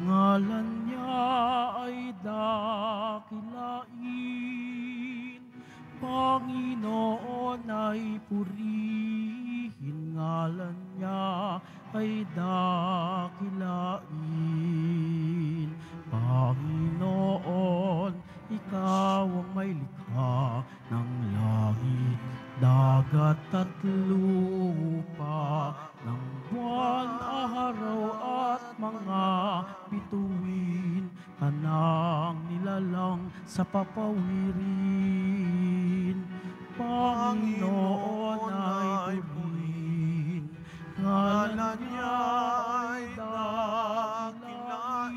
ngalan niya ay dakilain, Panginoon ay purihin, ngalan niya ay dakilain. Panginoon, ikaw ang may likha ng langit, dagat at lupa ng buwan, araw at mga bituin Hanang nilalang sa papawirin Panginoon ay buhin Ngalan niya ay dakilain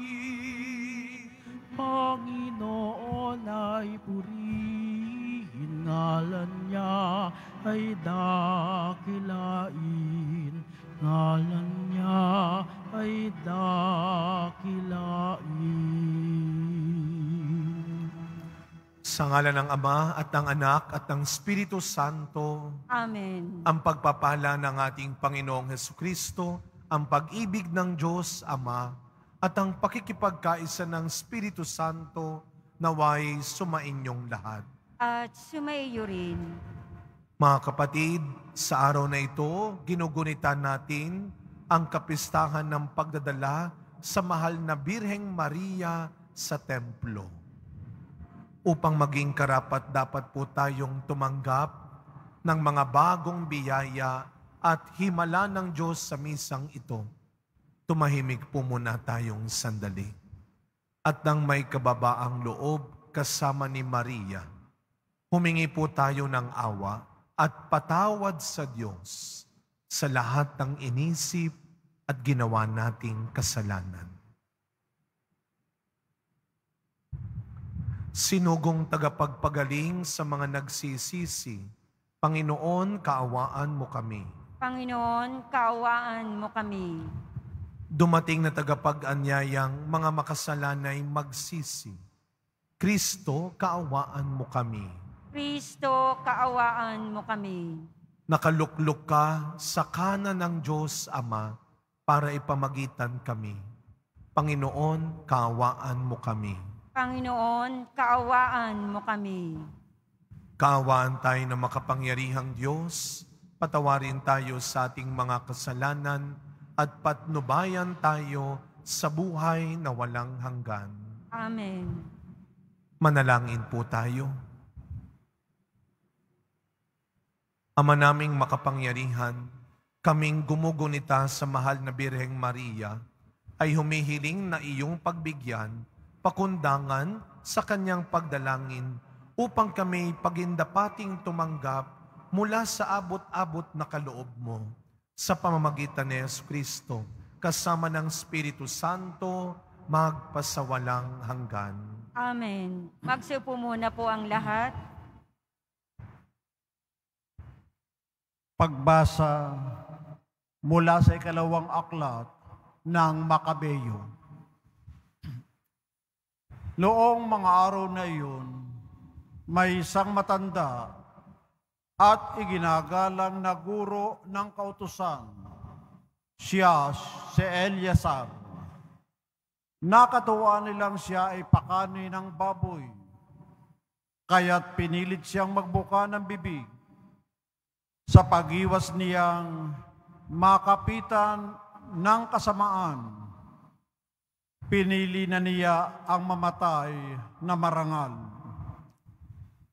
Panginoon ay purihin Ngalan niya ay dakilain ngalan niya ay dakilain. Sa ngalan ng Ama at ng Anak at ng Espiritu Santo, Amen. Ang pagpapala ng ating Panginoong Heso Kristo, ang pag-ibig ng Diyos Ama, at ang pakikipagkaisa ng Espiritu Santo, naway sumainyong lahat. At sumaiyo rin. Mga kapatid, sa araw na ito, ginugunitan natin ang kapistahan ng pagdadala sa mahal na Birheng Maria sa templo. Upang maging karapat dapat po tayong tumanggap ng mga bagong biyaya at himala ng Diyos sa misang ito, tumahimik po muna tayong sandali. At nang may kababaang loob kasama ni Maria, humingi po tayo ng awa at patawad sa Diyos sa lahat ng inisip at ginawa nating kasalanan. Sinugong tagapagpagaling sa mga nagsisisi, Panginoon, kaawaan mo kami. Panginoon, kaawaan mo kami. Dumating na tagapag-anyayang mga makasalanay magsisi. Kristo, kaawaan mo kami. Kristo, kaawaan mo kami. Nakaluklok ka sa kanan ng Diyos Ama para ipamagitan kami. Panginoon, kaawaan mo kami. Panginoon, kaawaan mo kami. Kaawaan tayo ng makapangyarihang Diyos, patawarin tayo sa ating mga kasalanan at patnubayan tayo sa buhay na walang hanggan. Amen. Manalangin po tayo. Ama naming makapangyarihan, kaming gumugunita sa mahal na Birheng Maria, ay humihiling na iyong pagbigyan, pakundangan sa kanyang pagdalangin upang kami pagindapating tumanggap mula sa abot-abot na kaloob mo sa pamamagitan ni Kristo kasama ng Espiritu Santo magpasawalang hanggan. Amen. Magsiupo muna po ang lahat. pagbasa mula sa ikalawang aklat ng Makabeyo. Noong mga araw na iyon, may isang matanda at iginagalang na guro ng kautusan, siya si Eliasar. Nakatuwa nilang siya ay pakani ng baboy, kaya't pinilit siyang magbuka ng bibig sa pagiwas niyang makapitan ng kasamaan, pinili na niya ang mamatay na marangal.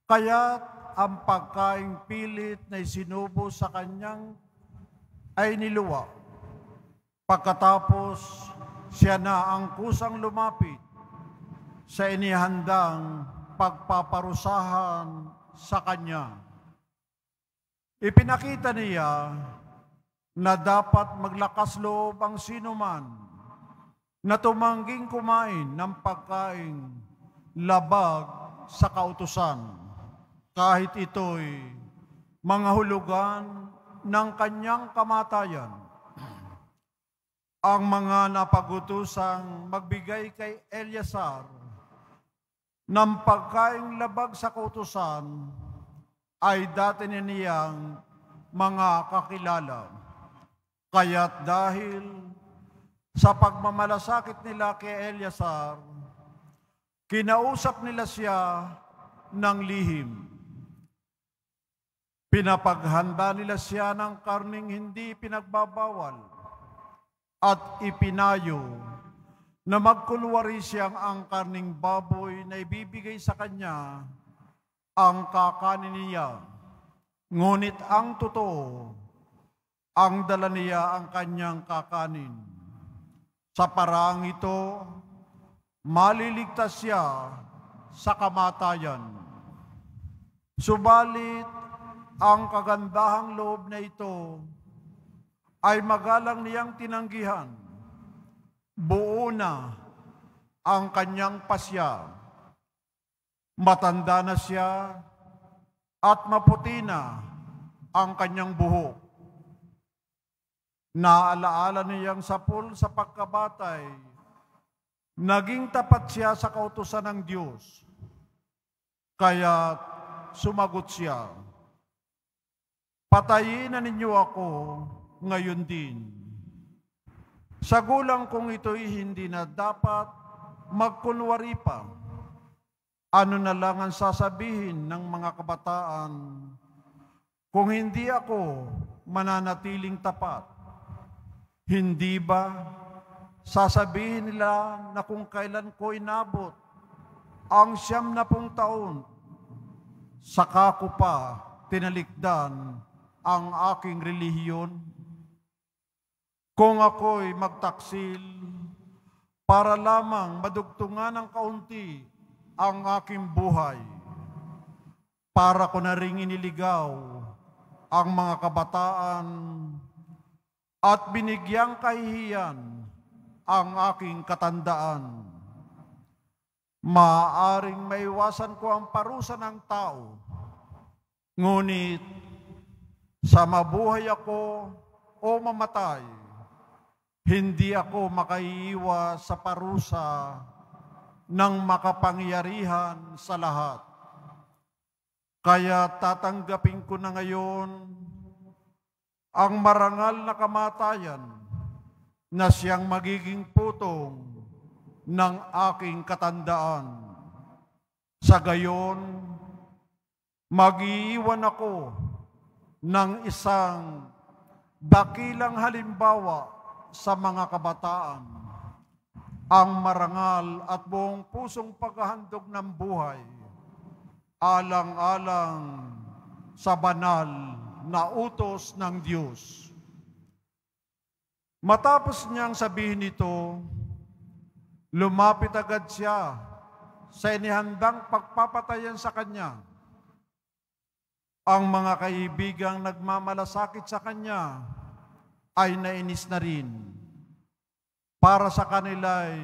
Kaya ang pagkain pilit na isinubo sa kanyang ay niluwa. Pagkatapos, siya na ang kusang lumapit sa inihandang pagpaparusahan sa kanya. Ipinakita niya na dapat maglakas loob ang sinuman na tumangging kumain ng pagkain labag sa kautusan kahit ito'y mga hulugan ng kanyang kamatayan. Ang mga napagutusang magbigay kay Eliasar ng pagkain labag sa kautusan ay dati na niyang mga kakilala. Kaya't dahil sa pagmamalasakit nila kay Eliasar, kinausap nila siya ng lihim. Pinapaghanda nila siya ng karning hindi pinagbabawal at ipinayo na magkulwari siyang ang karning baboy na ibibigay sa kanya ang kakanin niya. Ngunit ang totoo, ang dala niya ang kanyang kakanin. Sa parang ito, maliligtas siya sa kamatayan. Subalit, ang kagandahang loob na ito ay magalang niyang tinanggihan. Buo na ang kanyang pasya Matanda na siya at maputi na ang kanyang buhok. Naalaala niyang sa pool sa pagkabatay, naging tapat siya sa kautusan ng Diyos. Kaya sumagot siya, Patayin na ninyo ako ngayon din. Sa gulang kong ito'y hindi na dapat magkunwari pa ano na lang ang sasabihin ng mga kabataan kung hindi ako mananatiling tapat? Hindi ba sasabihin nila na kung kailan ko inabot ang siyam na pong taon, saka ko pa tinalikdan ang aking relihiyon? Kung ako'y magtaksil para lamang madugtungan ng kaunti ang aking buhay para ko na ring iniligaw ang mga kabataan at binigyang kahihiyan ang aking katandaan. Maaaring maiwasan ko ang parusa ng tao, ngunit sa mabuhay ako o mamatay, hindi ako makaiiwa sa parusa ng makapangyarihan sa lahat. Kaya tatanggapin ko na ngayon ang marangal na kamatayan na siyang magiging putong ng aking katandaan. Sa gayon, magiiwan ako ng isang dakilang halimbawa sa mga kabataan ang marangal at buong pusong paghahandog ng buhay, alang-alang sa banal na utos ng Diyos. Matapos niyang sabihin ito, lumapit agad siya sa inihandang pagpapatayan sa kanya. Ang mga kaibigang nagmamalasakit sa kanya ay nainis na rin para sa kanila'y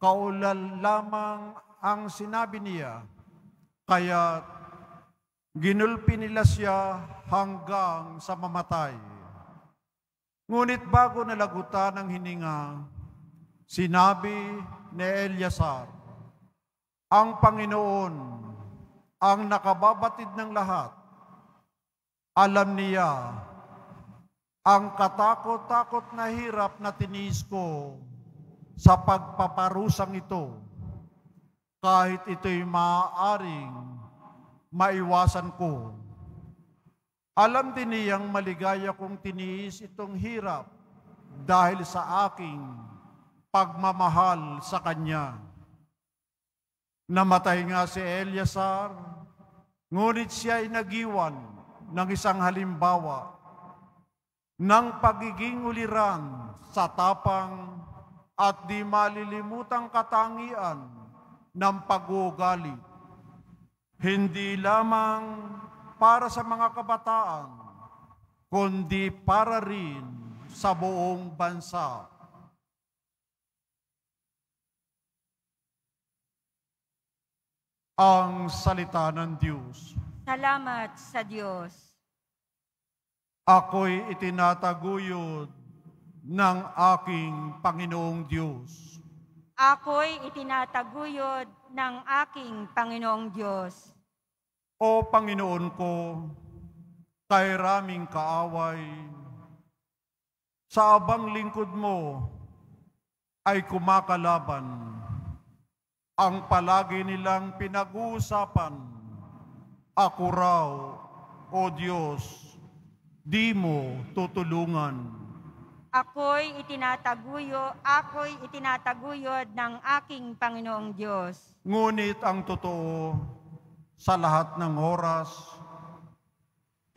kaulal lamang ang sinabi niya, kaya ginulpi nila siya hanggang sa mamatay. Ngunit bago nalagutan ang hininga, sinabi ni Eliasar, ang Panginoon ang nakababatid ng lahat. Alam niya ang katakot-takot na hirap na tiniis ko sa pagpaparusang ito, kahit ito'y maaaring maiwasan ko. Alam din niyang maligaya kong tiniis itong hirap dahil sa aking pagmamahal sa Kanya. Namatay nga si Eliasar, ngunit siya ay nagiwan ng isang halimbawa ng pagiging uliran sa tapang at di malilimutang katangian ng pag pagugali. Hindi lamang para sa mga kabataan, kundi para rin sa buong bansa. Ang salita ng Diyos. Salamat sa Diyos. Ako'y itinataguyod ng aking Panginoong Diyos. Ako'y itinataguyod ng aking Panginoong Diyos. O Panginoon ko, kay kaaway, sa abang lingkod mo ay kumakalaban ang palagi nilang pinag-uusapan, ako raw, O Diyos, di mo tutulungan. Ako'y itinataguyo, ako'y itinataguyod ng aking Panginoong Diyos. Ngunit ang totoo, sa lahat ng oras,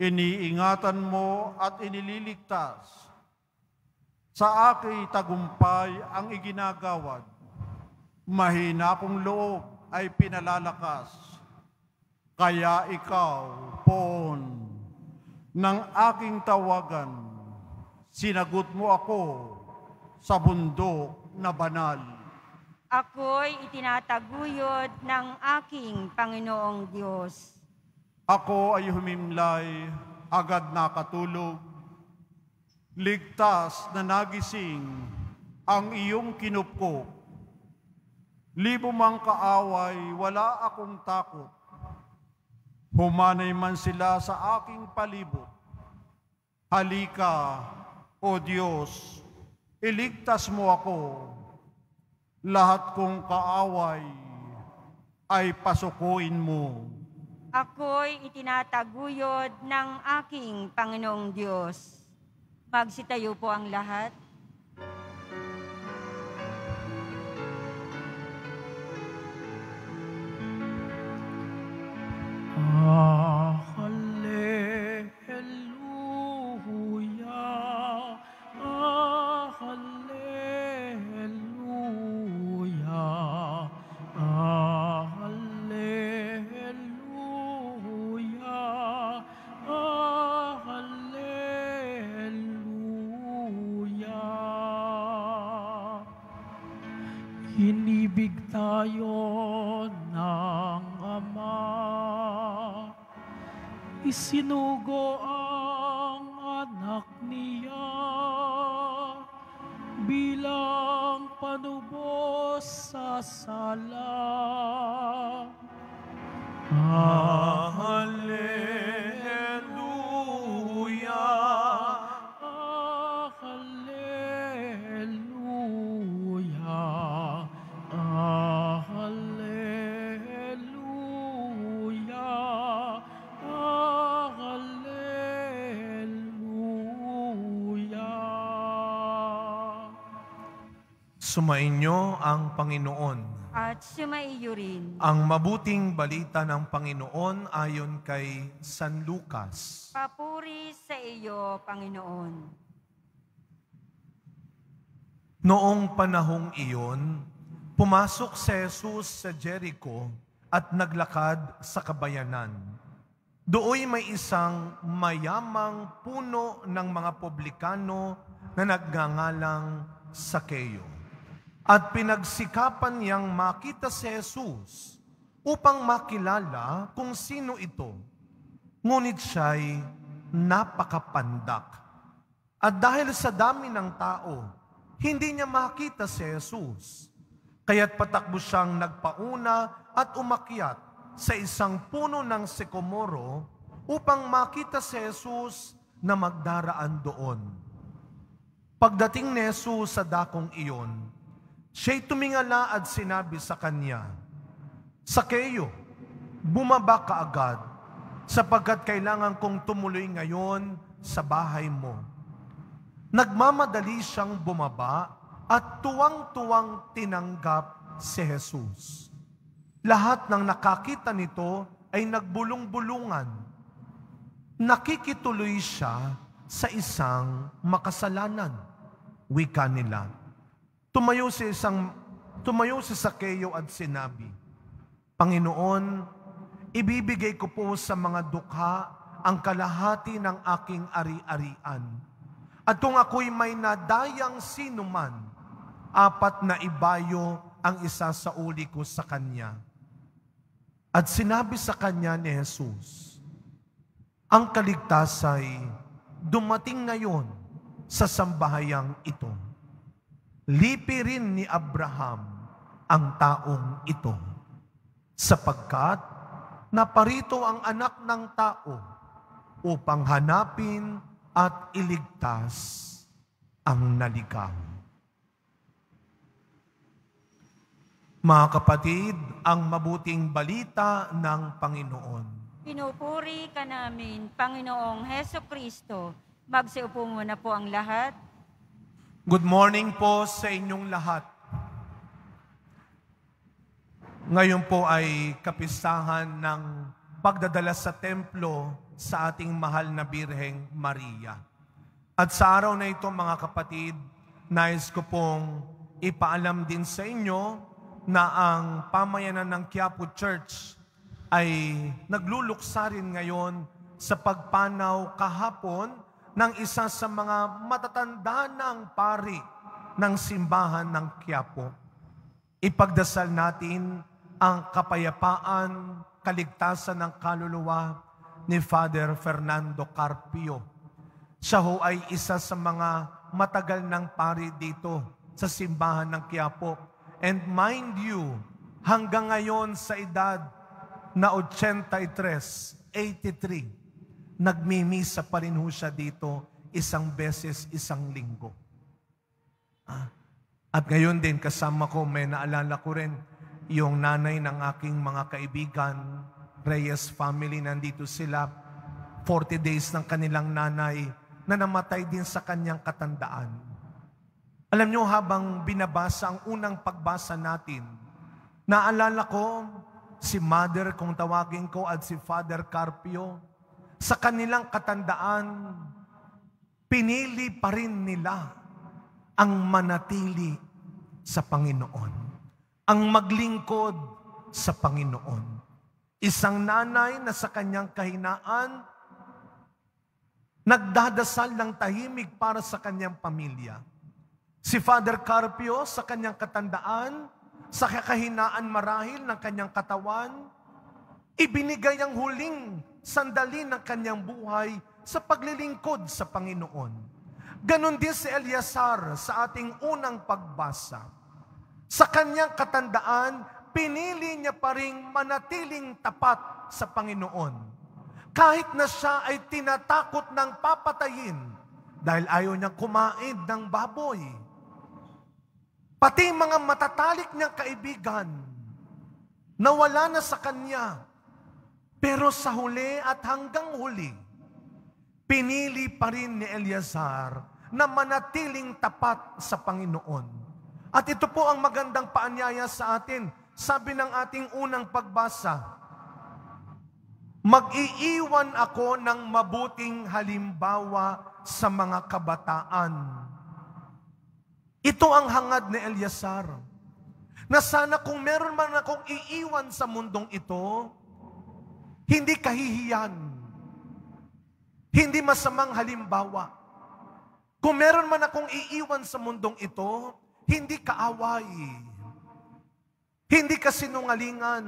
iniingatan mo at inililigtas sa aking tagumpay ang iginagawad. Mahina kong loob ay pinalalakas. Kaya ikaw, po ng aking tawagan. Sinagot mo ako sa bundok na banal. Ako'y itinataguyod ng aking Panginoong Diyos. Ako ay humimlay, agad nakatulog. Ligtas na nagising ang iyong kinupko. Libo mang kaaway, wala akong takot Humanay man sila sa aking palibot. Halika, O Diyos, iligtas mo ako. Lahat kong kaaway ay pasukuin mo. Ako'y itinataguyod ng aking Panginoong Diyos. Magsitayo po ang lahat. Ah. Sumainyo ang Panginoon. At sumaiyo rin. Ang mabuting balita ng Panginoon ayon kay San Lucas. Papuri sa iyo, Panginoon. Noong panahong iyon, pumasok si Jesus sa Jericho at naglakad sa kabayanan. Dooy may isang mayamang puno ng mga publikano na nagngangalang Sakeo. At pinagsikapan niyang makita si Jesus upang makilala kung sino ito. Ngunit siya'y napakapandak. At dahil sa dami ng tao, hindi niya makita si Jesus. Kaya't patakbo siyang nagpauna at umakyat sa isang puno ng sikomoro upang makita si Jesus na magdaraan doon. Pagdating ni Jesus sa dakong iyon, Siya'y tumingala at sinabi sa kanya, Sakeyo, bumaba ka agad, sapagkat kailangan kong tumuloy ngayon sa bahay mo. Nagmamadali siyang bumaba at tuwang-tuwang tinanggap si Jesus. Lahat ng nakakita nito ay nagbulong-bulungan. Nakikituloy siya sa isang makasalanan. Wika nila tumayo si isang tumayo si Sakeyo at sinabi, Panginoon, ibibigay ko po sa mga dukha ang kalahati ng aking ari-arian. At kung ako'y may nadayang sinuman, apat na ibayo ang isa sa uli ko sa kanya. At sinabi sa kanya ni Jesus, ang kaligtas ay dumating ngayon sa sambahayang ito lipi rin ni Abraham ang taong ito sapagkat naparito ang anak ng tao upang hanapin at iligtas ang naligaw. Mga kapatid, ang mabuting balita ng Panginoon. Pinupuri ka namin, Panginoong Heso Kristo. Magsiupo muna po ang lahat. Good morning po sa inyong lahat. Ngayon po ay kapistahan ng pagdadala sa templo sa ating mahal na Birheng Maria. At sa araw na ito mga kapatid, nais ko pong ipaalam din sa inyo na ang pamayanan ng Quiapo Church ay nagluluksa rin ngayon sa pagpanaw kahapon ng isa sa mga matatanda ng pari ng simbahan ng Quiapo. Ipagdasal natin ang kapayapaan, kaligtasan ng kaluluwa ni Father Fernando Carpio. Siya ho ay isa sa mga matagal ng pari dito sa simbahan ng Quiapo. And mind you, hanggang ngayon sa edad na 83, 83, nagmimisa pa rin siya dito isang beses isang linggo. Ah. At ngayon din kasama ko may naalala ko rin yung nanay ng aking mga kaibigan, Reyes family, nandito sila. 40 days ng kanilang nanay na namatay din sa kanyang katandaan. Alam nyo, habang binabasa ang unang pagbasa natin, naalala ko si Mother, kung tawagin ko, at si Father Carpio, sa kanilang katandaan, pinili pa rin nila ang manatili sa Panginoon. Ang maglingkod sa Panginoon. Isang nanay na sa kanyang kahinaan, nagdadasal ng tahimik para sa kanyang pamilya. Si Father Carpio sa kanyang katandaan, sa kakahinaan marahil ng kanyang katawan, ibinigay ang huling sandali ng kanyang buhay sa paglilingkod sa Panginoon. Ganon din si Eliasar sa ating unang pagbasa. Sa kanyang katandaan, pinili niya pa rin manatiling tapat sa Panginoon. Kahit na siya ay tinatakot ng papatayin dahil ayaw niyang kumain ng baboy. Pati mga matatalik niyang kaibigan, nawala na sa kanya pero sa huli at hanggang huli, pinili pa rin ni Eleazar na manatiling tapat sa Panginoon. At ito po ang magandang paanyaya sa atin. Sabi ng ating unang pagbasa, Mag-iiwan ako ng mabuting halimbawa sa mga kabataan. Ito ang hangad ni Eliasar. Na sana kung meron man akong iiwan sa mundong ito, hindi kahihiyan. Hindi masamang halimbawa. Kung meron man akong iiwan sa mundong ito, hindi kaaway. Hindi kasinungalingan.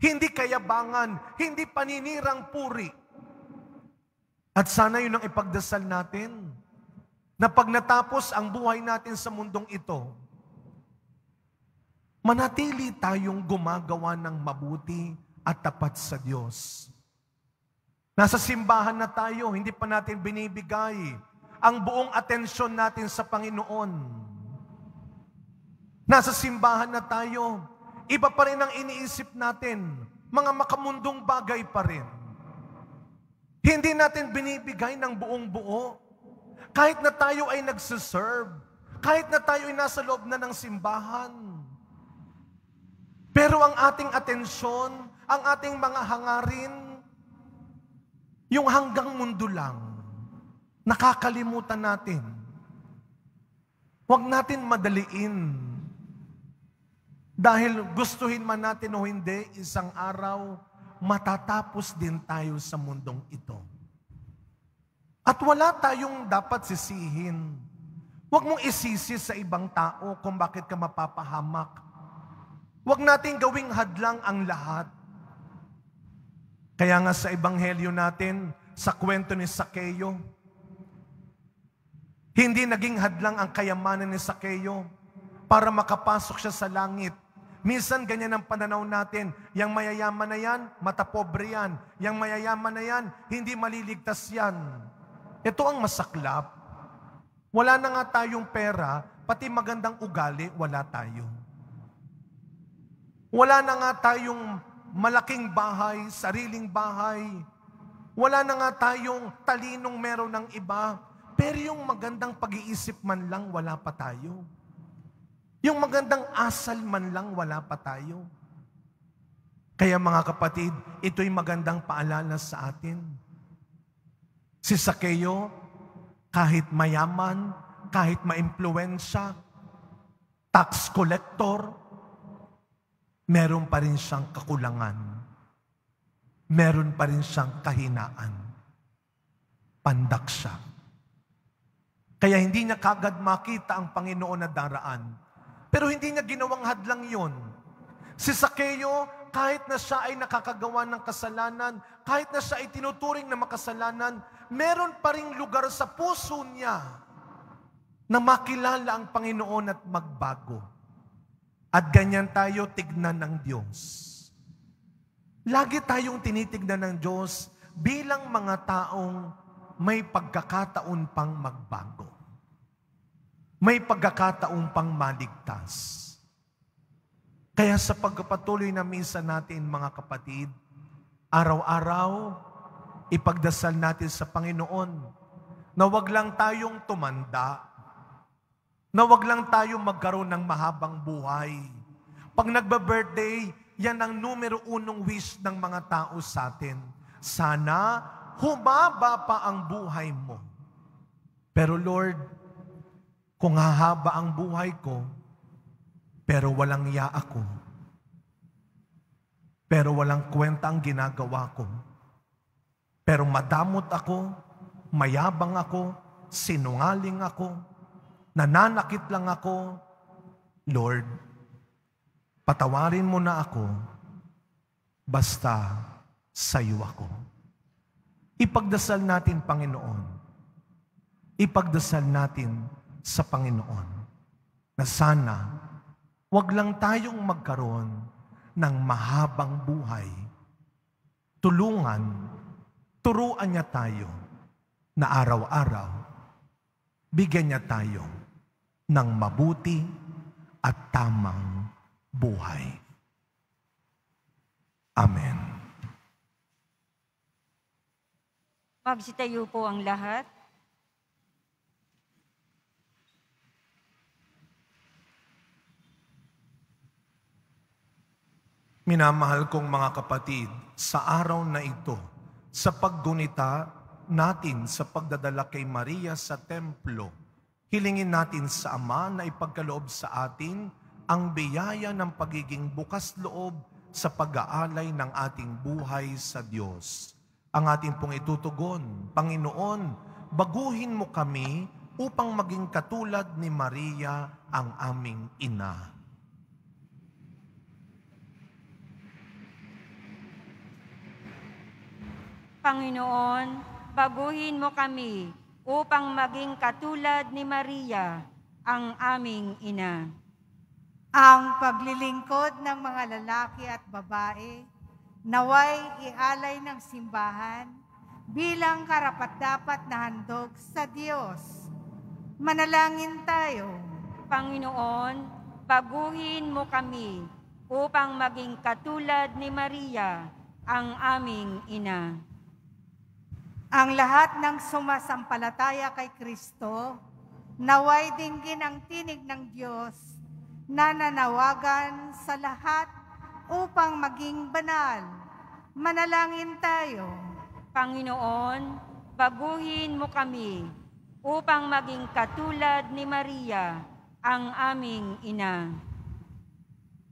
Hindi kayabangan. Hindi paninirang puri. At sana yun ang ipagdasal natin na pag natapos ang buhay natin sa mundong ito, manatili tayong gumagawa ng mabuti at tapat sa Diyos. Nasa simbahan na tayo, hindi pa natin binibigay ang buong atensyon natin sa Panginoon. Nasa simbahan na tayo, iba pa rin ang iniisip natin, mga makamundong bagay pa rin. Hindi natin binibigay ng buong buo. Kahit na tayo ay nagsiserve, kahit na tayo ay nasa loob na ng simbahan. Pero ang ating atensyon, ang ating mga hangarin, yung hanggang mundo lang, nakakalimutan natin. Huwag natin madaliin. Dahil gustuhin man natin o hindi, isang araw, matatapos din tayo sa mundong ito. At wala tayong dapat sisihin. Huwag mong isisi sa ibang tao kung bakit ka mapapahamak. Huwag natin gawing hadlang ang lahat. Kaya nga sa ebanghelyo natin, sa kwento ni Sakeo, hindi naging hadlang ang kayamanan ni Sakeo para makapasok siya sa langit. Minsan ganyan ang pananaw natin. Yang mayayaman na yan, matapobre yan. Yang mayayaman na yan, hindi maliligtas yan. Ito ang masaklap. Wala na nga tayong pera, pati magandang ugali, wala tayo. Wala na nga tayong malaking bahay, sariling bahay. Wala na nga tayong talinong meron ng iba, pero yung magandang pag-iisip man lang, wala pa tayo. Yung magandang asal man lang, wala pa tayo. Kaya mga kapatid, ito'y magandang paalala sa atin. Si Sakeyo, kahit mayaman, kahit maimpluensya, tax collector, meron pa rin siyang kakulangan. Meron pa rin siyang kahinaan. Pandak siya. Kaya hindi niya kagad makita ang Panginoon na daraan. Pero hindi niya ginawang hadlang yon. Si Sakeo, kahit na siya ay nakakagawa ng kasalanan, kahit na siya ay tinuturing na makasalanan, meron pa rin lugar sa puso niya na makilala ang Panginoon at magbago. At ganyan tayo tignan ng Diyos. Lagi tayong tinitignan ng Diyos bilang mga taong may pagkakataon pang magbago. May pagkakataon pang maligtas. Kaya sa pagpapatuloy na minsan natin mga kapatid, araw-araw ipagdasal natin sa Panginoon na wag lang tayong tumanda na wag lang tayo magkaroon ng mahabang buhay. Pag nagba-birthday, yan ang numero unong wish ng mga tao sa atin. Sana humaba pa ang buhay mo. Pero Lord, kung hahaba ang buhay ko, pero walang ya ako, pero walang kwenta ang ginagawa ko, pero madamot ako, mayabang ako, sinungaling ako, Nananakit lang ako, Lord, patawarin mo na ako, basta sa iyo ako. Ipagdasal natin, Panginoon. Ipagdasal natin sa Panginoon na sana wag lang tayong magkaroon ng mahabang buhay. Tulungan, turuan niya tayo na araw-araw bigyan niya tayo ng mabuti at tamang buhay. Amen. Magsitayo po ang lahat. Minamahal kong mga kapatid, sa araw na ito, sa paggunita natin sa pagdadala kay Maria sa templo, Hilingin natin sa Ama na ipagkaloob sa atin ang biyaya ng pagiging bukas loob sa pag-aalay ng ating buhay sa Diyos. Ang ating pong itutugon, Panginoon, baguhin mo kami upang maging katulad ni Maria ang aming ina. Panginoon, baguhin mo kami upang maging katulad ni Maria, ang aming ina. Ang paglilingkod ng mga lalaki at babae naway ialay ng simbahan bilang karapat-dapat na handog sa Diyos. Manalangin tayo. Panginoon, baguhin mo kami upang maging katulad ni Maria, ang aming ina. Ang lahat ng sumasampalataya kay Kristo, naway dinggin ang tinig ng Diyos na nanawagan sa lahat upang maging banal. Manalangin tayo. Panginoon, baguhin mo kami upang maging katulad ni Maria, ang aming ina.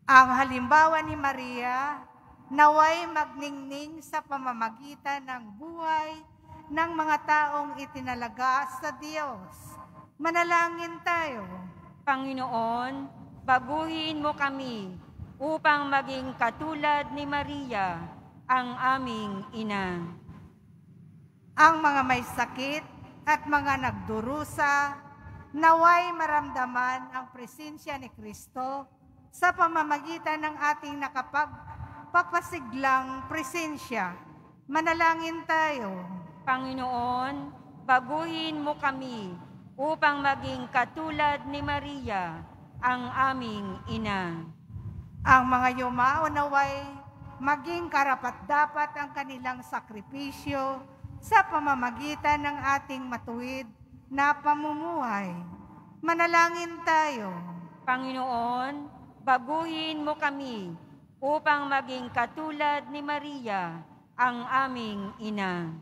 Ang halimbawa ni Maria, naway magningning sa pamamagitan ng buhay ng mga taong itinalaga sa Diyos. Manalangin tayo. Panginoon, baguhin mo kami upang maging katulad ni Maria, ang aming ina. Ang mga may sakit at mga nagdurusa, naway maramdaman ang presensya ni Kristo sa pamamagitan ng ating nakapagpapasiglang presensya. Manalangin tayo. Panginoon, baguhin mo kami upang maging katulad ni Maria, ang aming ina. Ang mga yumao naway, maging karapat-dapat ang kanilang sakripisyo sa pamamagitan ng ating matuwid na pamumuhay. Manalangin tayo. Panginoon, baguhin mo kami upang maging katulad ni Maria, ang aming ina.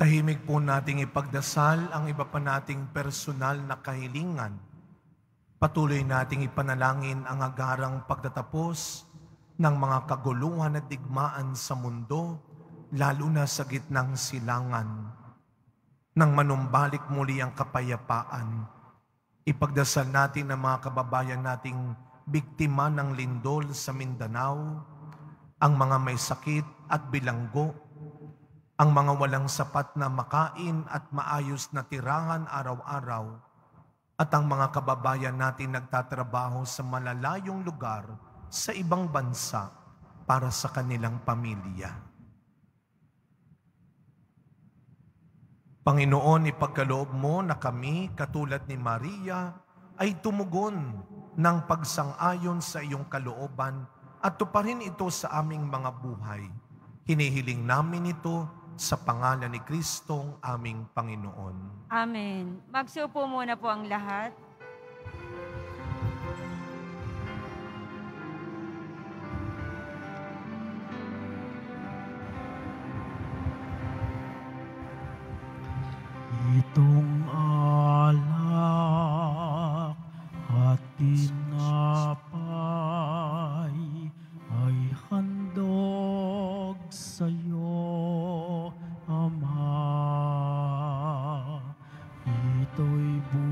Tahimik po nating ipagdasal ang iba pa nating personal na kahilingan. Patuloy nating ipanalangin ang agarang pagtatapos ng mga kaguluhan at digmaan sa mundo, lalo na sa gitnang silangan. Nang manumbalik muli ang kapayapaan, ipagdasal natin ang mga kababayan nating biktima ng lindol sa Mindanao, ang mga may sakit at bilanggo ang mga walang sapat na makain at maayos na tirahan araw-araw, at ang mga kababayan natin nagtatrabaho sa malalayong lugar sa ibang bansa para sa kanilang pamilya. Panginoon, ipagkaloob mo na kami, katulad ni Maria, ay tumugon ng pagsang-ayon sa iyong kalooban at tuparin ito sa aming mga buhay. Hinihiling namin ito sa pangalan ni Kristong aming Panginoon. Amen. Magsupo muna po ang lahat. Itong alak at pinag 对半。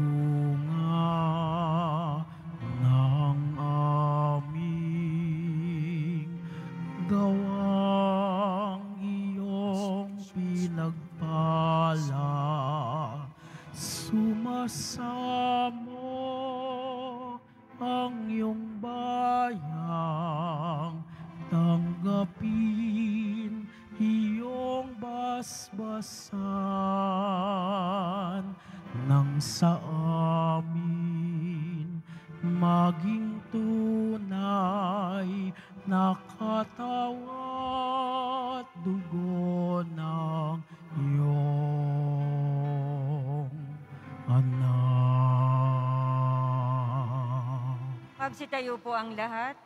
sitayo po ang lahat.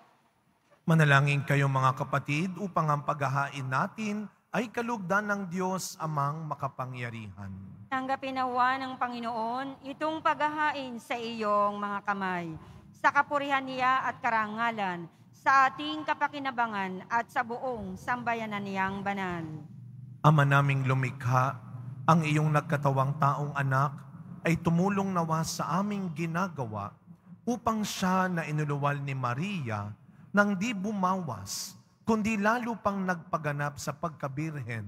Manalangin kayong mga kapatid upang ang paghahain natin ay kalugdan ng Diyos amang makapangyarihan. Tanggapin nawa ng Panginoon itong paghahain sa iyong mga kamay, sa kapurihan niya at karangalan, sa ating kapakinabangan at sa buong sambayanan niyang banal. Ama naming lumikha, ang iyong nagkatawang taong anak ay tumulong nawa sa aming ginagawa upang siya na inuluwal ni Maria nang di bumawas, kundi lalo pang nagpaganap sa pagkabirhen,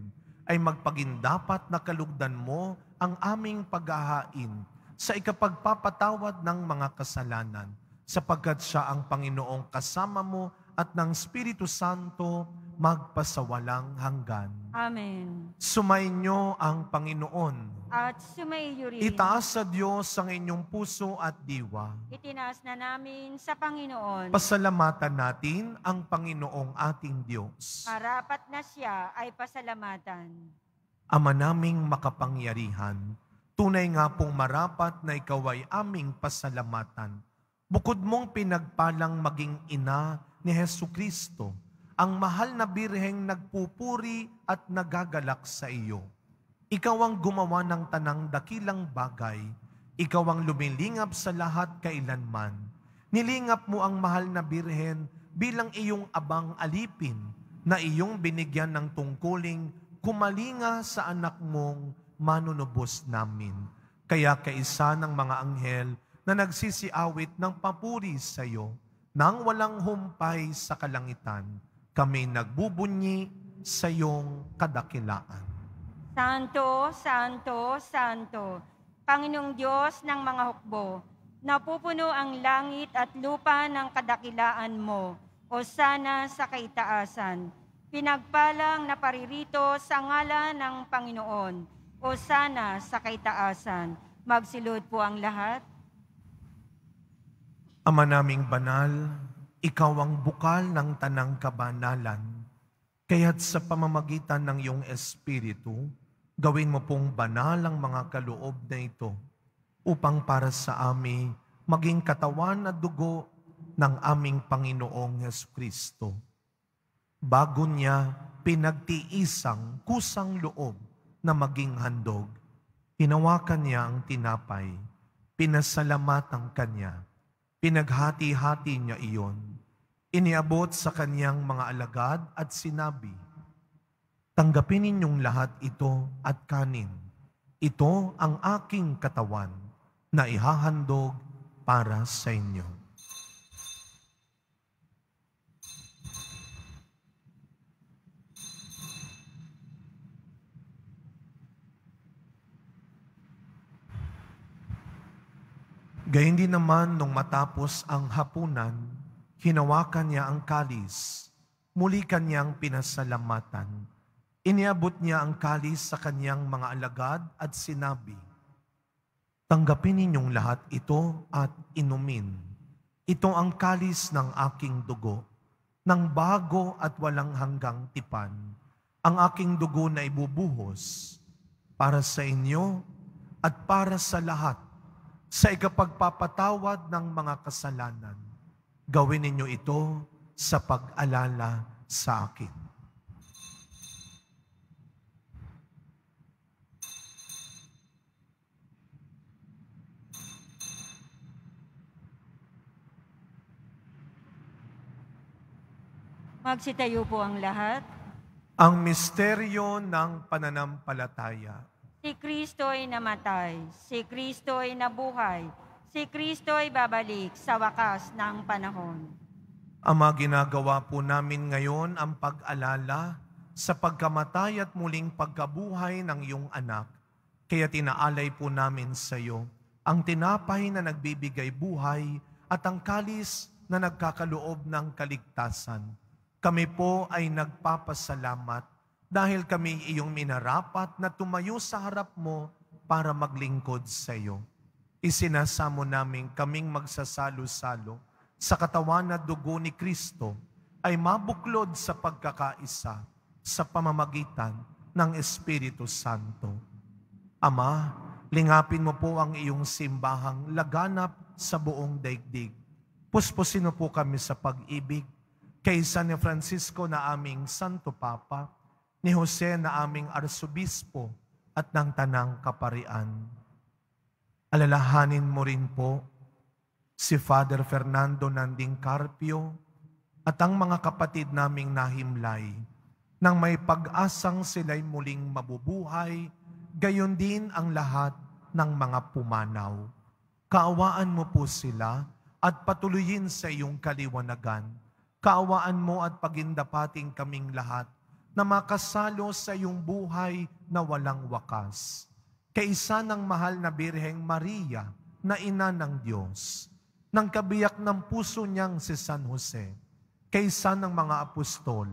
ay magpagindapat na kalugdan mo ang aming paghahain sa ikapagpapatawad ng mga kasalanan, sapagkat siya ang Panginoong kasama mo at ng Espiritu Santo magpasawalang hanggan. Amen. Sumainyo ang Panginoon. At sumaiyo rin. Itaas sa Diyos ang inyong puso at diwa. Itinaas na namin sa Panginoon. Pasalamatan natin ang Panginoong ating Diyos. Marapat na siya ay pasalamatan. Ama naming makapangyarihan, tunay nga pong marapat na ikaw ay aming pasalamatan. Bukod mong pinagpalang maging ina ni Heso Kristo, ang mahal na birheng nagpupuri at nagagalak sa iyo. Ikaw ang gumawa ng tanang dakilang bagay, ikaw ang lumilingap sa lahat kailanman. Nilingap mo ang mahal na birhen bilang iyong abang alipin na iyong binigyan ng tungkuling kumalinga sa anak mong manunubos namin. Kaya kaisa ng mga anghel na nagsisiawit ng papuri sa iyo nang walang humpay sa kalangitan kami nagbubunyi sa iyong kadakilaan. Santo, Santo, Santo, Panginoong Diyos ng mga hukbo, napupuno ang langit at lupa ng kadakilaan mo, o sana sa kaitaasan. Pinagpalang naparirito sa ngalan ng Panginoon, o sana sa kaitaasan. Magsilod po ang lahat. Ama naming banal, ikaw ang bukal ng tanang kabanalan, kaya't sa pamamagitan ng iyong Espiritu, gawin mo pong banal ang mga kaloob na ito upang para sa amin maging katawan at dugo ng aming Panginoong Yesu Kristo. Bago niya pinagtiisang kusang loob na maging handog, hinawakan niya ang tinapay, pinasalamat ang kanya, pinaghati-hati niya iyon, Iniabot sa kanyang mga alagad at sinabi, Tanggapin ninyong lahat ito at kanin. Ito ang aking katawan na ihahandog para sa inyo. Gayun din naman nung matapos ang hapunan, Hinawakan niya ang kalis, muli kanyang pinasalamatan. Iniabot niya ang kalis sa kanyang mga alagad at sinabi, Tanggapin ninyong lahat ito at inumin. Ito ang kalis ng aking dugo, ng bago at walang hanggang tipan. Ang aking dugo na ibubuhos para sa inyo at para sa lahat sa ikapagpapatawad ng mga kasalanan Gawin ninyo ito sa pag-alala sa akin. Magsitayo po ang lahat. Ang misteryo ng pananampalataya. Si Kristo ay namatay, si Kristo ay nabuhay, si Kristo ay babalik sa wakas ng panahon. Ama, ginagawa po namin ngayon ang pag-alala sa pagkamatay at muling pagkabuhay ng iyong anak. Kaya tinaalay po namin sa iyo ang tinapay na nagbibigay buhay at ang kalis na nagkakaloob ng kaligtasan. Kami po ay nagpapasalamat dahil kami iyong minarapat na tumayo sa harap mo para maglingkod sa iyo isinasamo namin kaming magsasalo-salo sa katawan at dugo ni Kristo ay mabuklod sa pagkakaisa sa pamamagitan ng Espiritu Santo. Ama, lingapin mo po ang iyong simbahang laganap sa buong daigdig. Puspusin mo po kami sa pag-ibig kaysa ni Francisco na aming Santo Papa, ni Jose na aming Arsobispo at ng Tanang Kaparian alalahanin mo rin po si Father Fernando Nanding Carpio at ang mga kapatid naming nahimlay nang may pag-asang sila'y muling mabubuhay, gayon din ang lahat ng mga pumanaw. Kaawaan mo po sila at patuloyin sa iyong kaliwanagan. Kaawaan mo at pagindapating kaming lahat na makasalo sa iyong buhay na walang wakas kaysa ng mahal na Birheng Maria na ina ng Diyos, ng kabiyak ng puso niyang si San Jose, kaysa ng mga apostol,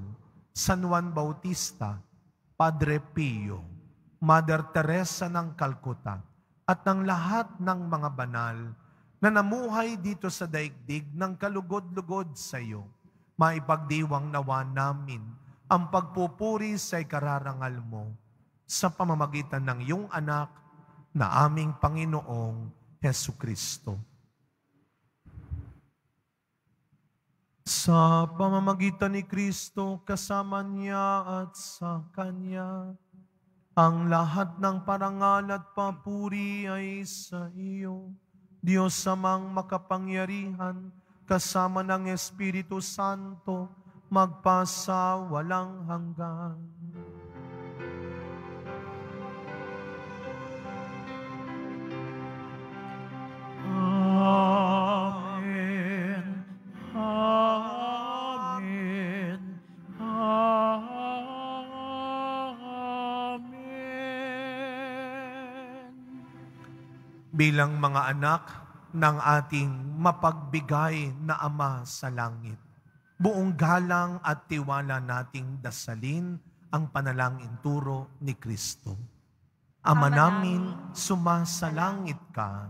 San Juan Bautista, Padre Pio, Mother Teresa ng Calcutta, at ng lahat ng mga banal na namuhay dito sa daigdig ng kalugod-lugod sa iyo. Maipagdiwang nawa namin ang pagpupuri sa ikararangal mo sa pamamagitan ng iyong anak na aming Panginoong Heso Kristo. Sa pamamagitan ni Kristo, kasama niya at sa Kanya, ang lahat ng parangal at papuri ay sa iyo. Diyos samang makapangyarihan, kasama ng Espiritu Santo, magpasa walang hanggan. Amen. Amen. Amen. Bilang mga anak ng ating mapagbigay na Ama sa langit, buong galang at tiwala nating dasalin ang panalangin turo ni Kristo. Ama namin, sumasalangit ka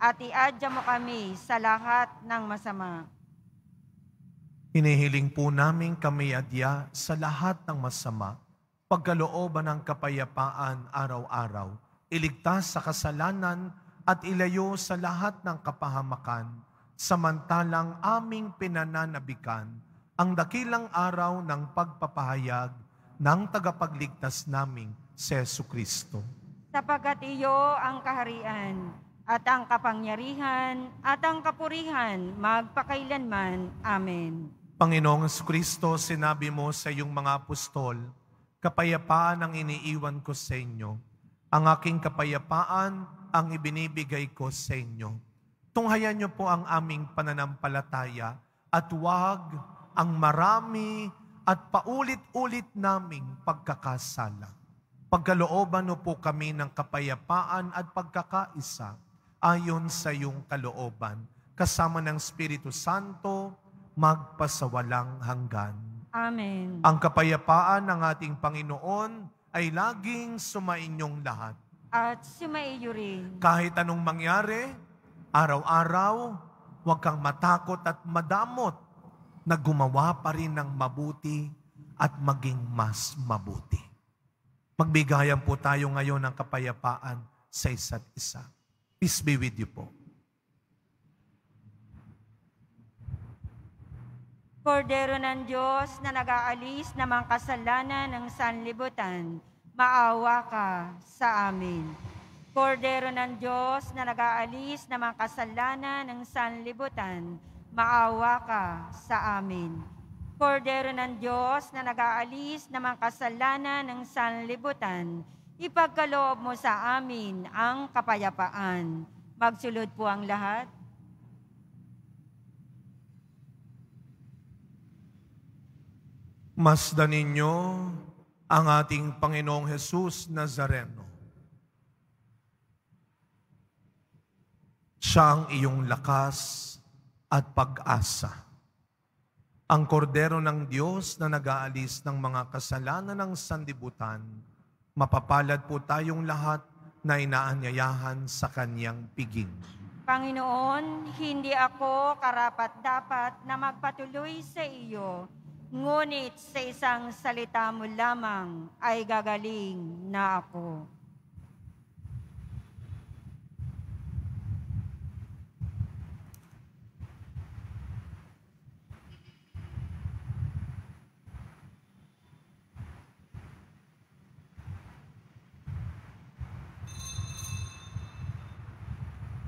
at iadya mo kami sa lahat ng masama. Inihiling po namin kami adya sa lahat ng masama, pagkalooban ng kapayapaan araw-araw, iligtas sa kasalanan at ilayo sa lahat ng kapahamakan, samantalang aming pinananabikan ang dakilang araw ng pagpapahayag ng tagapagligtas naming Seso Kristo. Sapagat iyo ang kaharian, at ang kapangyarihan at ang kapurihan magpakailanman. Amen. Panginoong Kristo, sinabi mo sa iyong mga apostol, kapayapaan ang iniiwan ko sa inyo. Ang aking kapayapaan ang ibinibigay ko sa inyo. Tunghayan niyo po ang aming pananampalataya at wag ang marami at paulit-ulit naming pagkakasala. Pagkalooban po kami ng kapayapaan at pagkakaisa ayon sa iyong kalooban, kasama ng Espiritu Santo, magpasawalang hanggan. Amen. Ang kapayapaan ng ating Panginoon ay laging sumainyong lahat. At sumaiyo rin. Kahit anong mangyari, araw-araw, huwag kang matakot at madamot na gumawa pa rin ng mabuti at maging mas mabuti. Magbigayan po tayo ngayon ng kapayapaan sa isa't isa. Peace be with you po. Kordero ng Diyos na nag-aalis ng mga kasalanan ng sanlibutan, maawa ka sa amin. Kordero ng Diyos na nag-aalis ng mga kasalanan ng sanlibutan, maawa ka sa amin. Kordero ng Diyos na nag-aalis ng mga kasalanan ng sanlibutan, maawa ka sa amin. Ipagkaloob mo sa amin ang kapayapaan. Magsulod po ang lahat. Masdan ninyo ang ating Panginoong Hesus Nazareno. Siya ang iyong lakas at pag-asa. Ang kordero ng Diyos na nag-aalis ng mga kasalanan ng sandibutan Mapapalad po tayong lahat na inaanyayahan sa kanyang piging. Panginoon, hindi ako karapat-dapat na magpatuloy sa iyo, ngunit sa isang salita mo lamang ay gagaling na ako.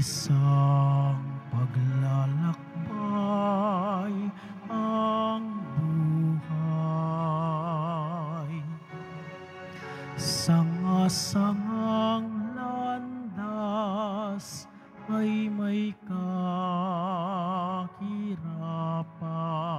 isang paglalakbay ang buhay. Sanga-sangang landas ay may kakirapan.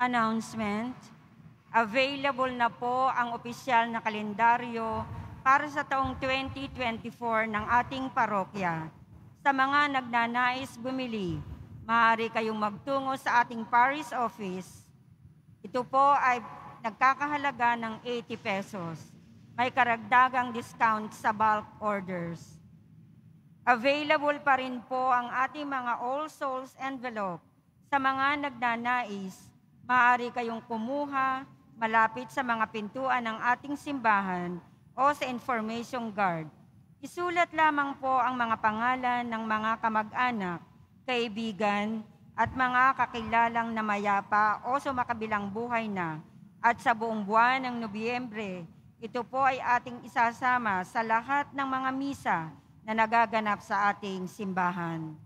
Announcement, available na po ang opisyal na kalendaryo para sa taong 2024 ng ating parokya. Sa mga nagnanais bumili, maaari kayong magtungo sa ating parish office. Ito po ay nagkakahalaga ng 80 pesos. May karagdagang discount sa bulk orders. Available pa rin po ang ating mga All Souls envelope sa mga nagnanais maaari kayong kumuha malapit sa mga pintuan ng ating simbahan o sa information guard. Isulat lamang po ang mga pangalan ng mga kamag-anak, kaibigan, at mga kakilalang na mayapa o sumakabilang buhay na. At sa buong buwan ng Nobyembre, ito po ay ating isasama sa lahat ng mga misa na nagaganap sa ating simbahan.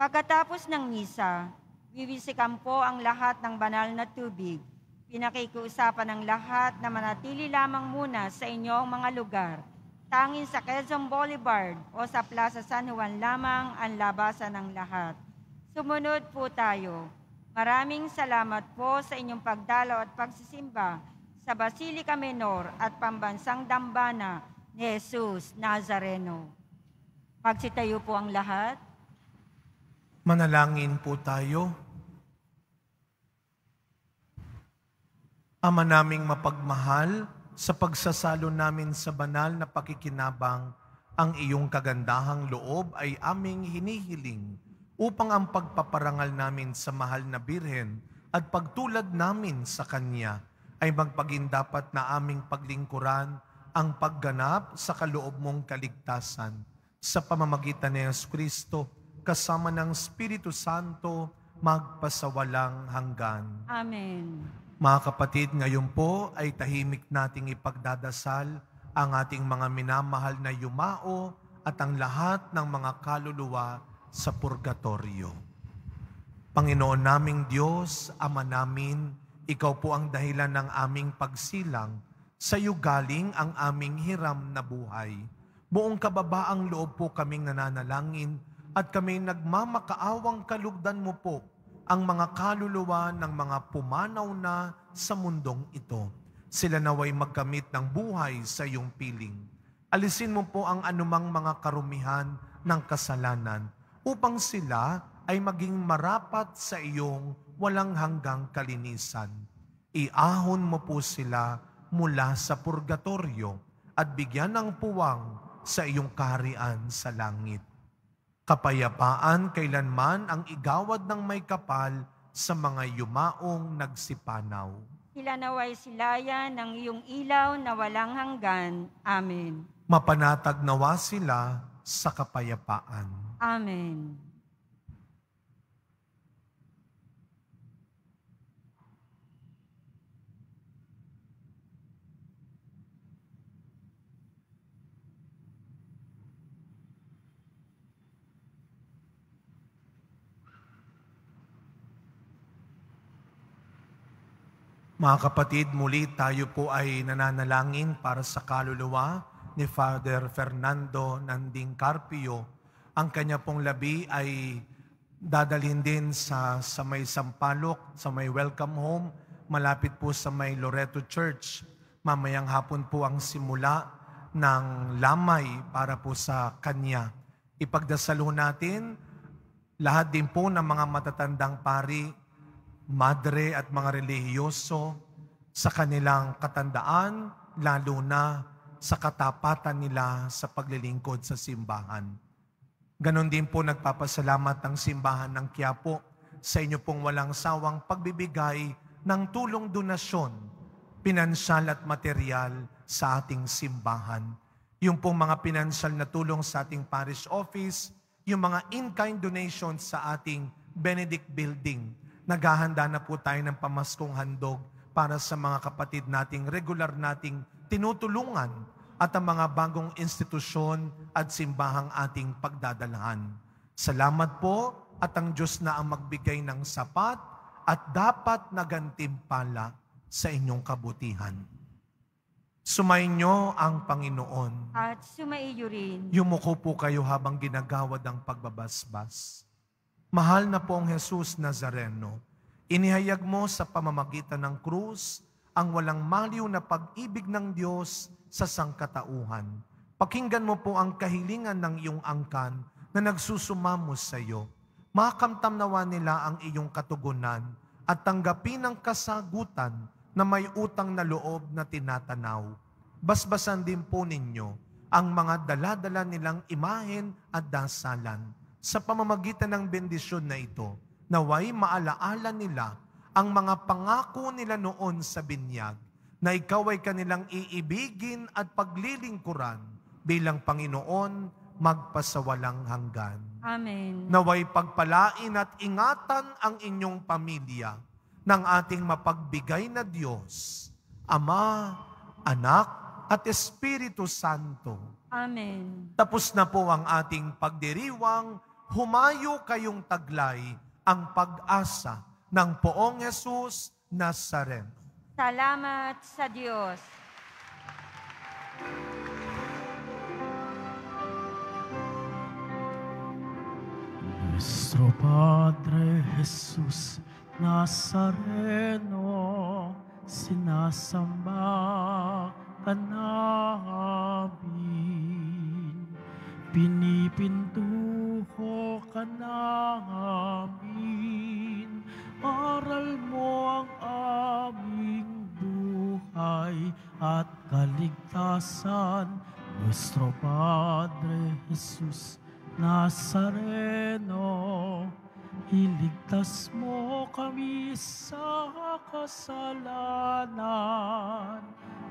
Pagkatapos ng misa, Wiwisikan po ang lahat ng banal na tubig. Pinakikiusapan ang lahat na manatili lamang muna sa inyong mga lugar. Tangin sa Quezon Boulevard o sa Plaza San Juan lamang ang labasan ng lahat. Sumunod po tayo. Maraming salamat po sa inyong pagdalaw at pagsisimba sa Basilica Menor at Pambansang Dambana ni Jesus Nazareno. Magsitayo po ang lahat. Manalangin po tayo. Ama naming mapagmahal, sa pagsasalo namin sa banal na pakikinabang, ang iyong kagandahang loob ay aming hinihiling upang ang pagpaparangal namin sa mahal na Birhen at pagtulad namin sa Kanya ay magpaging dapat na aming paglingkuran ang pagganap sa kaloob mong kaligtasan sa pamamagitan ni Yesu Kristo kasama ng Espiritu Santo magpasawalang hanggan. Amen. Mga kapatid, ngayon po ay tahimik nating ipagdadasal ang ating mga minamahal na yumao at ang lahat ng mga kaluluwa sa purgatorio. Panginoon naming Diyos, Ama namin, Ikaw po ang dahilan ng aming pagsilang, sa iyo galing ang aming hiram na buhay. Buong kababaang loob po kaming nananalangin at kami nagmamakaawang kalugdan mo po ang mga kaluluwa ng mga pumanaw na sa mundong ito. Sila naway magkamit ng buhay sa iyong piling. Alisin mo po ang anumang mga karumihan ng kasalanan upang sila ay maging marapat sa iyong walang hanggang kalinisan. Iahon mo po sila mula sa purgatorio at bigyan ng puwang sa iyong kaharian sa langit. Kapayapaan kailanman ang igawad ng may kapal sa mga yumaong nagsipanaw. Sila naway silaya ng iyong ilaw na walang hanggan. Amen. Mapanatag nawa sila sa kapayapaan. Amen. Mga kapatid, muli tayo po ay nananalangin para sa kaluluwa ni Father Fernando Nanding Carpio. Ang kanya pong labi ay dadalhin din sa, sa may Sampalok, sa may Welcome Home, malapit po sa may Loreto Church. Mamayang hapon po ang simula ng lamay para po sa kanya. Ipagdasal natin lahat din po ng mga matatandang pari madre at mga relihiyoso sa kanilang katandaan, lalo na sa katapatan nila sa paglilingkod sa simbahan. Ganon din po nagpapasalamat ang simbahan ng Quiapo sa inyo pong walang sawang pagbibigay ng tulong donasyon, pinansyal at material sa ating simbahan. Yung pong mga pinansyal na tulong sa ating parish office, yung mga in-kind donations sa ating Benedict Building, naghahanda na po tayo ng pamaskong handog para sa mga kapatid nating regular nating tinutulungan at ang mga bagong institusyon at simbahang ating pagdadalhan. Salamat po at ang Diyos na ang magbigay ng sapat at dapat na gantimpala sa inyong kabutihan. Sumayin ang Panginoon. At sumaiyo rin. Yumuko po kayo habang ginagawad ang pagbabasbas Mahal na pong Jesus Nazareno, inihayag mo sa pamamagitan ng krus ang walang maliw na pag-ibig ng Diyos sa sangkatauhan. Pakinggan mo po ang kahilingan ng iyong angkan na nagsusumamo sa iyo. Makamtamnawa nila ang iyong katugunan at tanggapin ang kasagutan na may utang na loob na tinatanaw. Basbasan din po ninyo ang mga daladala nilang imahen at dasalan sa pamamagitan ng bendisyon na ito, naway maalaala nila ang mga pangako nila noon sa binyag na ikaw ay kanilang iibigin at paglilingkuran bilang Panginoon magpasawalang hanggan. Amen. Naway pagpalain at ingatan ang inyong pamilya ng ating mapagbigay na Diyos, Ama, Anak, at Espiritu Santo. Amen. Tapos na po ang ating pagdiriwang humayo kayong taglay ang pag-asa ng poong Jesus Nazareno. Salamat sa Diyos. Nuestro Padre Jesus Nazareno, sinasamba ka namin. Pinipintuho ka namin, aral mo ang aming buhay at kaligtasan, Nuestro Padre Jesus Nazareno. Iligtas mo kami sa kasalanan,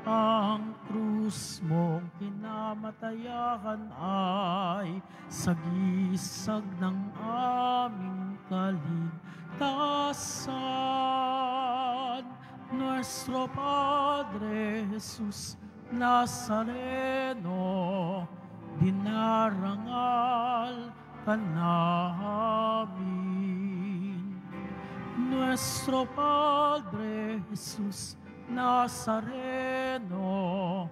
ang krus mong pinamatayahan ay sagisag ng aming kaligtasan. Nuestro Padre Jesus Nazareno, dinarangal namin. Nuestro Padre Jesús Nazareno,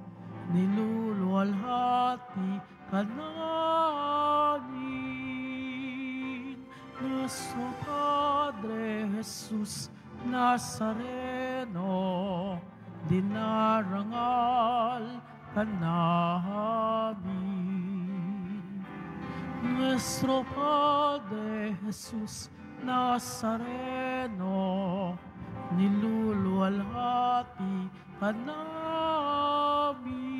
niluluwalhati ka namin. Nuestro Padre Jesus Nazareno, dinarangal ka namin nuestro Padre Jesús Nazareno, niluluwalhati ka namin.